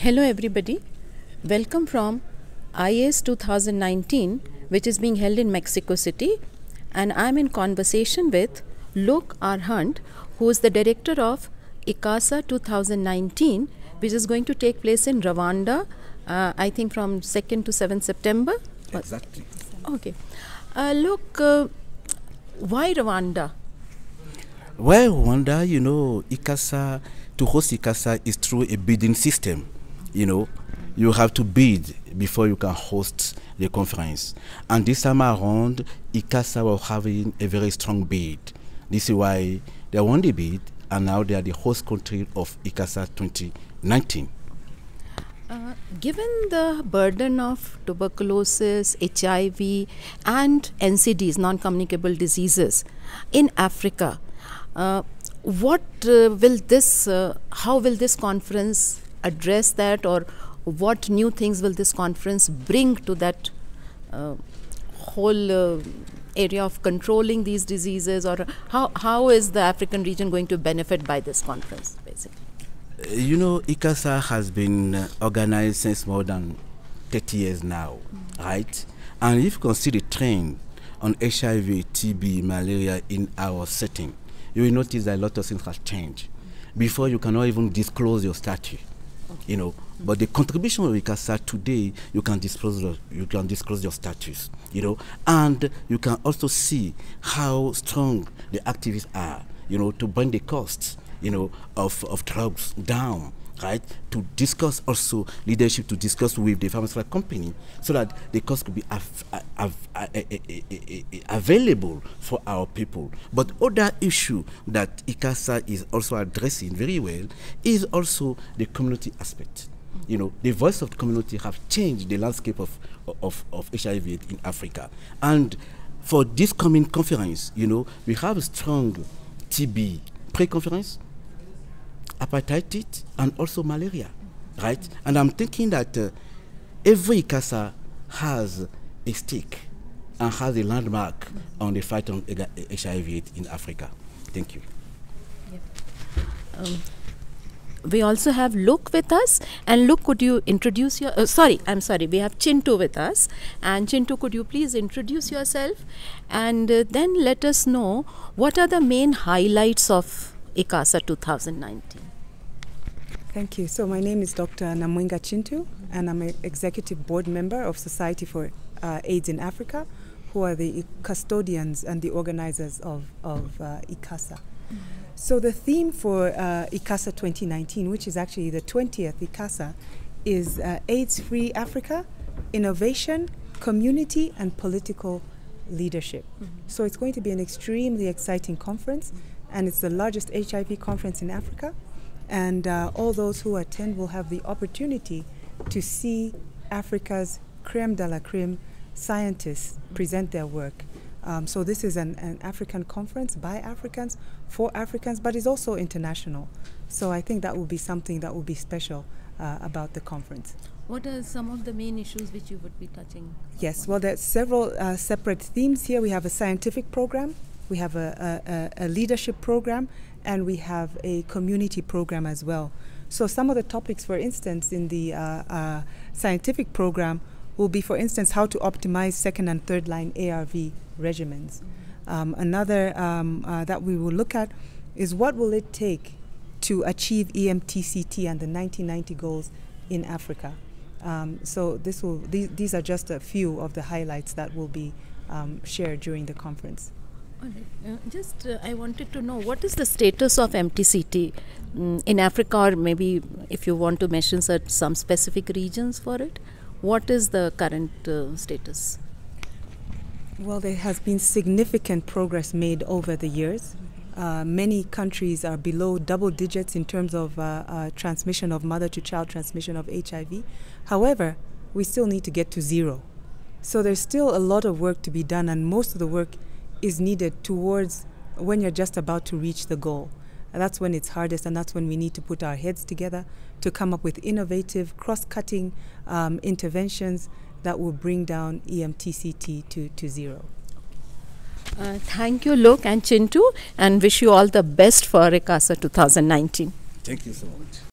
Hello everybody. Welcome from IAS 2019 which is being held in Mexico City and I'm in conversation with Lok Arhant who is the director of ICASA 2019 which is going to take place in Rwanda uh, I think from 2nd to 7th September. Exactly. Okay. Uh, look, uh, why Rwanda? Well, Rwanda, you know, ICASA, to host ICASA is through a bidding system you know, you have to bid before you can host the conference. And this time around, ICASA was having a very strong bid. This is why they won the bid, and now they are the host country of ICASA 2019. Uh, given the burden of tuberculosis, HIV, and NCDs, non communicable diseases, in Africa, uh, what uh, will this, uh, how will this conference address that or what new things will this conference bring to that uh, whole uh, area of controlling these diseases or how, how is the African region going to benefit by this conference basically? Uh, you know, ICASA has been uh, organized since more than 30 years now, mm -hmm. right? And if you consider the trend on HIV, TB, malaria in our setting, you will notice that a lot of things have changed. Mm-hmm. Before you cannot even disclose your status you know. But the contribution of ICASA today, you can disclose your, you can disclose your status, you know, and you can also see how strong the activists are, you know, to bring the costs, you know, of, of drugs down, right, to discuss also leadership, to discuss with the pharmaceutical company so that the cost could be available for our people. But other issue that ICASA is also addressing very well is also the community aspect you know, the voice of the community have changed the landscape of, of, of HIV in Africa. And for this coming conference, you know, we have a strong TB pre-conference, hepatitis, and also malaria, right? And I'm thinking that uh, every casa has a stick and has a landmark on the fight on HIV in Africa. Thank you. Um, we also have Luke with us. And Luke, could you introduce your? Uh, sorry, I'm sorry. We have Chintu with us. And Chintu, could you please introduce yourself? And uh, then let us know what are the main highlights of ICASA 2019. Thank you. So my name is Dr. Namwinga Chintu, and I'm an executive board member of Society for uh, AIDS in Africa, who are the custodians and the organizers of, of uh, ICASA. So the theme for uh, ICASA 2019, which is actually the 20th ICASA, is uh, AIDS-free Africa, innovation, community, and political leadership. Mm -hmm. So it's going to be an extremely exciting conference. Mm -hmm and it's the largest HIV conference in Africa. And uh, all those who attend will have the opportunity to see Africa's creme de la creme scientists present their work. Um, so this is an, an, African conference by Africans for Africans, but it's also international. So I think that will be something that will be special uh, about the conference. What are some of the main issues which you would be touching? Yes, well, there's several uh, separate themes here. We have a scientific program, we have a, a, a leadership program, and we have a community program as well. So some of the topics, for instance, in the uh, uh, scientific program will be, for instance, how to optimize second and third line ARV regimens. Mm-hmm. Um, another um, uh, that we will look at is what will it take to achieve EMTCT and the 1990 goals in Africa. Um, so this will, these, these are just a few of the highlights that will be um, shared during the conference. Uh, just uh, I wanted to know what is the status of MTCT mm, in Africa, or maybe if you want to mention some specific regions for it, what is the current uh, status? Well, there has been significant progress made over the years. Uh, many countries are below double digits in terms of uh, uh, transmission of mother to child transmission of HIV. However, we still need to get to zero. So there's still a lot of work to be done, and most of the work is needed towards when you're just about to reach the goal. And that's when it's hardest, and that's when we need to put our heads together to come up with innovative, cross cutting um, interventions that will bring down EMTCT to, to zero. Uh, thank you, Lok and Chintu, and wish you all the best for Rekasa 2019. Thank you so much.